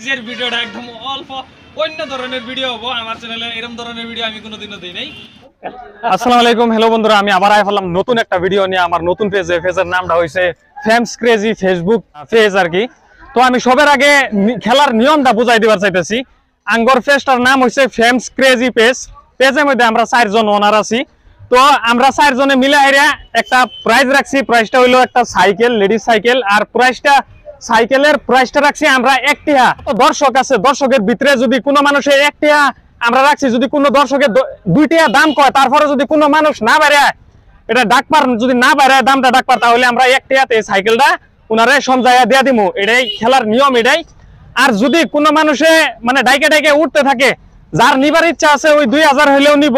আজকের ভিডিওটা একদম অল্প অন্য ধরনের ভিডিও হবো আমার চ্যানেলে এরকম ধরনের ভিডিও আমি কোনোদিনও দিই নাই আসসালামু আলাইকুম হ্যালো বন্ধুরা আমি আবার আয় হলাম নতুন একটা ভিডিও নিয়ে আমার নতুন পেজে পেজের নামটা হয়েছে ফ্যামস ক্রেজি ফেসবুক পেজ আর কি তো আমি সবার আগে খেলার নিয়মটা বুঝাই দিবার চাইতেছি আঙ্গর ফেস্টার নাম হয়েছে ফ্যামস ক্রেজি পেজ পেজের মধ্যে আমরা চারজন ওনার আছি তো আমরা চারজনে মিলে আইরা একটা প্রাইজ রাখছি প্রাইজটা হইলো একটা সাইকেল লেডিস সাইকেল আর প্রাইজটা সাইকেলের প্রাইসটা রাখছি আমরা একটি একটিহা দর্শক আছে দর্শকের ভিতরে যদি কোনো মানুষের একটি হা আমরা রাখছি যদি কোনো দর্শকের দুইটি হা দাম কয় তারপরে যদি কোনো মানুষ না বাড়ায় এটা ডাকপার যদি না বাড়ায় দামটা ডাকপার তাহলে আমরা একটি হাতে এই সাইকেলটা ওনারে সমজায়া দিয়ে দিব এটাই খেলার নিয়ম এটাই আর যদি কোনো মানুষে মানে ডাইকে ডাইকে উঠতে থাকে যার নিবার ইচ্ছা আছে ওই দুই হাজার হইলেও নিব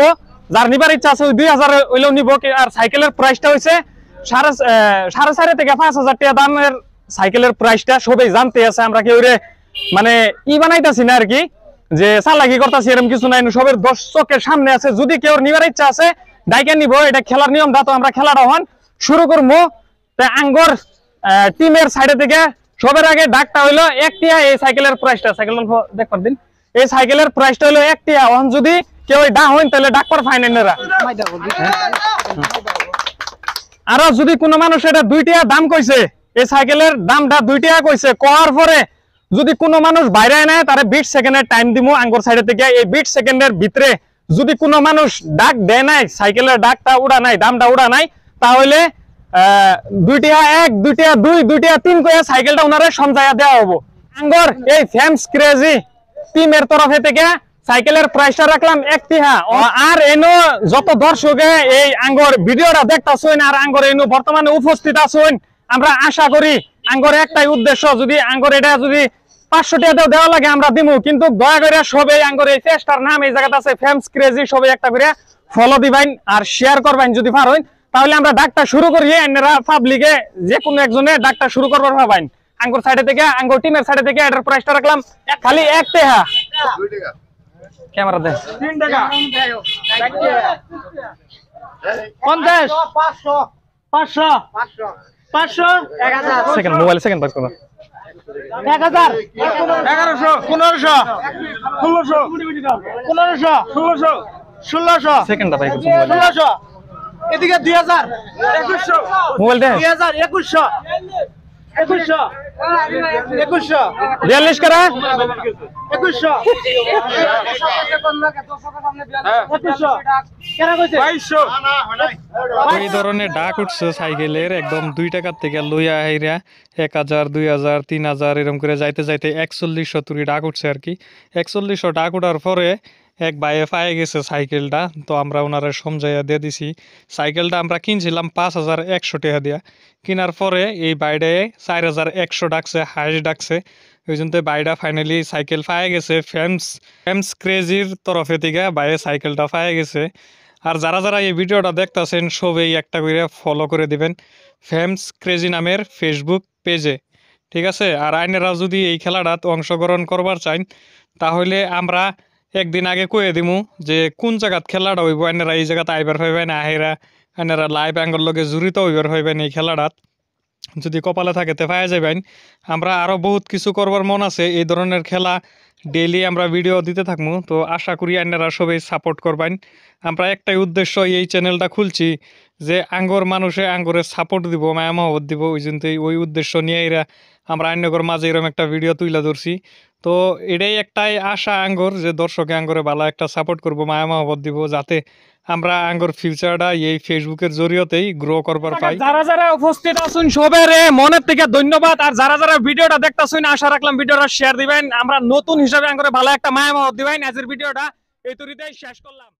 যার নিবার ইচ্ছা আছে ওই দুই হাজার হইলেও নিব আর সাইকেলের প্রাইসটা হয়েছে সাড়ে সাড়ে চারি থেকে পাঁচ হাজার টাকা দামের সাইকেলের প্রাইসটা সবাই জানতে আছে আমরা কেউ মানে ই বানাইতেছি না আর কি যে চালাকি করতেছি এরকম কিছু নাই সবের দর্শকের সামনে আছে যদি কেউ নিবার ইচ্ছা আছে ডাইকে নিব এটা খেলার নিয়মটা তো আমরা খেলাটা হন শুরু করবো আঙ্গর টিমের সাইডে থেকে সবের আগে ডাকটা হইলো একটিয়া এই সাইকেলের প্রাইসটা সাইকেল দেখবার দিন এই সাইকেলের প্রাইসটা হইলো একটিয়া হন যদি কেউ ডা হইন তাহলে ডাকবার ফাইনালেরা আরো যদি কোনো মানুষ এটা দুইটিয়া দাম কইছে এই সাইকেলের দামটা দুই টাকা কইছে কওয়ার পরে যদি কোনো মানুষ বাইরে নেয় তারা বিশ সেকেন্ডের টাইম দিব আঙ্গুর সাইডে থেকে এই বিশ সেকেন্ডের ভিতরে যদি কোনো মানুষ ডাক দেয় নাই সাইকেলের ডাকটা উড়া নাই দামটা উড়া নাই তাহলে দুইটিয়া এক দুইটিয়া দুই দুইটিয়া তিন করে সাইকেলটা ওনারে সমঝাইয়া দেওয়া হবো আঙ্গর এই ফ্যামস ক্রেজি টিমের তরফে থেকে সাইকেলের প্রাইসটা রাখলাম এক তিহা আর এনো যত দর্শকে এই আঙ্গর ভিডিওটা দেখতে আর আঙ্গর এনো বর্তমানে উপস্থিত আছেন আমরা আশা করি আঙ্গর একটাই উদ্দেশ্য যদি আঙ্গর এটা যদি পাঁচশো টাকাতেও দেওয়া লাগে আমরা দিব কিন্তু দয়া করে সবাই আঙ্গর এই চেষ্টার নাম এই জায়গাতে আছে ফেমস ক্রেজি সবাই একটা করে ফলো দিবেন আর শেয়ার করবেন যদি হইন তাহলে আমরা ডাকটা শুরু করি এনারা পাবলিকে যে কোনো একজনে ডাকটা শুরু করবার ভাবেন আঙ্গুর সাইডে থেকে আঙ্গুর টিমের সাইডে থেকে এটার প্রাইসটা রাখলাম খালি এক টেহা ক্যামেরা দেখ পঞ্চাশ পাঁচশো পাঁচশো পাঁচশো সেকেন্ড মোবাইল সেকেন্ড পাঁচ এক হাজার এগারোশো পনেরোশো ষোলোশো পনেরোশো ষোলোশো ষোলোশো সেকেন্ডটা পাই ষোলোশো এদিকে দুই হাজার একুশশো মোবাইল দুই হাজার একুশশো হ্যাঁ? এই ধরনের ডাক উঠছে সাইকেলের একদম দুই টাকার থেকে লইয়া হাইরা এক হাজার দুই হাজার তিন হাজার এরকম করে যাইতে যাইতে একচল্লিশশো তুরি ডাক উঠছে আর কি একচল্লিশশো ডাক উঠার পরে এক বাইয়ে পায়ে গেছে সাইকেলটা তো আমরা ওনারা সমঝাইয়া দিয়ে দিছি সাইকেলটা আমরা কিনছিলাম পাঁচ হাজার একশো টাকা দিয়া কেনার পরে এই বাইডায় চার হাজার একশো ডাকছে হাইস ডাকছে ওই জন্য বাইডা ফাইনালি সাইকেল পায়ে গেছে ফেমস ফেমস ক্রেজির তরফে থেকে বাইরে সাইকেলটা পায়ে গেছে আর যারা যারা এই ভিডিওটা দেখতেছেন সবেই একটা করে ফলো করে দিবেন ফেমস ক্রেজি নামের ফেসবুক পেজে ঠিক আছে আর আইনেরা যদি এই খেলাটাত অংশগ্রহণ করবার চান তাহলে আমরা একদিন আগে কয়ে দিমু যে কোন জায়গাত খেলাটা হইব এনেরা এই জায়গাতে আইবার না আহেরা এনেরা লাইভ অ্যাঙ্গল লগে জড়িত হইবার পাইবেন এই খেলাটাত যদি কপালে থাকে তে পাওয়া যাবেন আমরা আরও বহুত কিছু করবার মন আছে এই ধরনের খেলা ডেইলি আমরা ভিডিও দিতে থাকবো তো আশা করি এনারা সবাই সাপোর্ট করবেন আমরা একটাই উদ্দেশ্য এই চ্যানেলটা খুলছি যে আঙ্গর মানুষে আঙ্গরের সাপোর্ট দিব মায়া মহবত দিব ওই জন্য ওই উদ্দেশ্য নিয়ে এরা আমরা অন্যগর মাঝে এরকম একটা ভিডিও তুলে ধরছি তো এটাই একটাই আশা আঙ্গর যে দর্শকে আঙ্গরে ভালো একটা সাপোর্ট করব মায়া মহব্বত দিব যাতে আমরা আঙ্গর ফিউচারটা এই ফেসবুকের জরিয়তেই গ্রো করবার পাই যারা যারা উপস্থিত আছেন সবেরে মনের থেকে ধন্যবাদ আর যারা যারা ভিডিওটা দেখতাছেন আশা রাখলাম ভিডিওটা শেয়ার দিবেন আমরা নতুন হিসাবে আঙ্গরে ভালো একটা মায়া মহব্বত দিবেন আজকের ভিডিওটা এই তরিতেই শেষ করলাম